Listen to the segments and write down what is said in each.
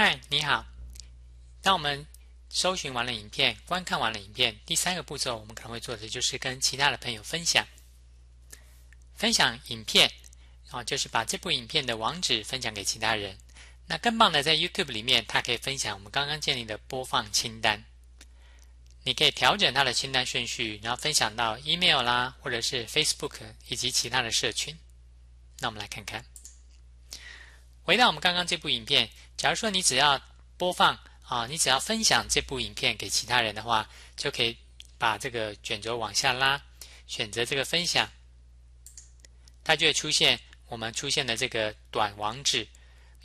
嗨，你好。当我们搜寻完了影片，观看完了影片，第三个步骤我们可能会做的就是跟其他的朋友分享，分享影片，啊，就是把这部影片的网址分享给其他人。那更棒的，在 YouTube 里面，它可以分享我们刚刚建立的播放清单。你可以调整它的清单顺序，然后分享到 Email 啦，或者是 Facebook 以及其他的社群。那我们来看看。回到我们刚刚这部影片，假如说你只要播放啊，你只要分享这部影片给其他人的话，就可以把这个卷轴往下拉，选择这个分享，它就会出现我们出现的这个短网址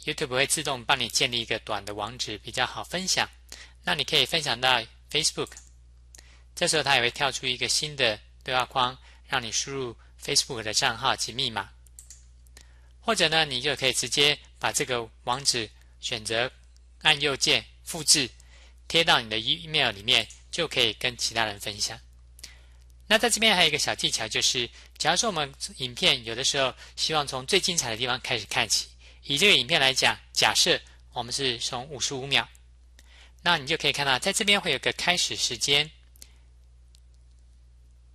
，YouTube 会自动帮你建立一个短的网址比较好分享。那你可以分享到 Facebook，这时候它也会跳出一个新的对话框，让你输入 Facebook 的账号及密码，或者呢，你就可以直接。把这个网址选择按右键复制，贴到你的 E-mail 里面，就可以跟其他人分享。那在这边还有一个小技巧，就是，假如说我们影片有的时候希望从最精彩的地方开始看起，以这个影片来讲，假设我们是从五十五秒，那你就可以看到在这边会有个开始时间，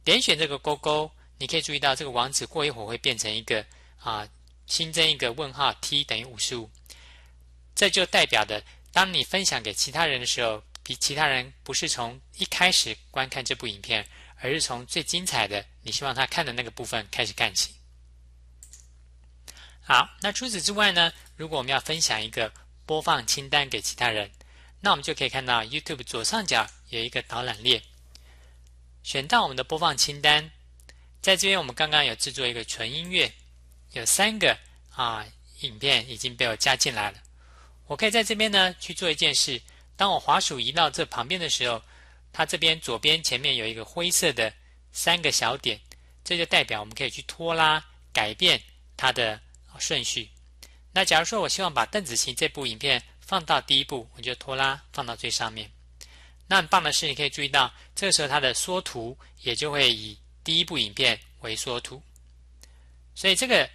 点选这个勾勾，你可以注意到这个网址过一会儿会变成一个啊。新增一个问号，t 等于五十五，这就代表的，当你分享给其他人的时候，比其他人不是从一开始观看这部影片，而是从最精彩的你希望他看的那个部分开始看起。好，那除此之外呢？如果我们要分享一个播放清单给其他人，那我们就可以看到 YouTube 左上角有一个导览列，选到我们的播放清单，在这边我们刚刚有制作一个纯音乐。有三个啊影片已经被我加进来了。我可以在这边呢去做一件事。当我滑鼠移到这旁边的时候，它这边左边前面有一个灰色的三个小点，这就代表我们可以去拖拉改变它的顺序。那假如说我希望把邓紫棋这部影片放到第一部，我就拖拉放到最上面。那很棒的是，你可以注意到这个时候它的缩图也就会以第一部影片为缩图。所以这个。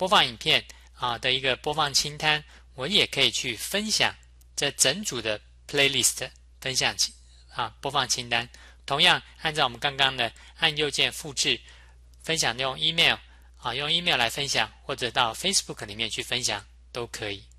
播放影片啊的一个播放清单，我也可以去分享这整组的 playlist 分享啊播放清单。同样按照我们刚刚的按右键复制，分享用 email 啊用 email 来分享，或者到 Facebook 里面去分享都可以。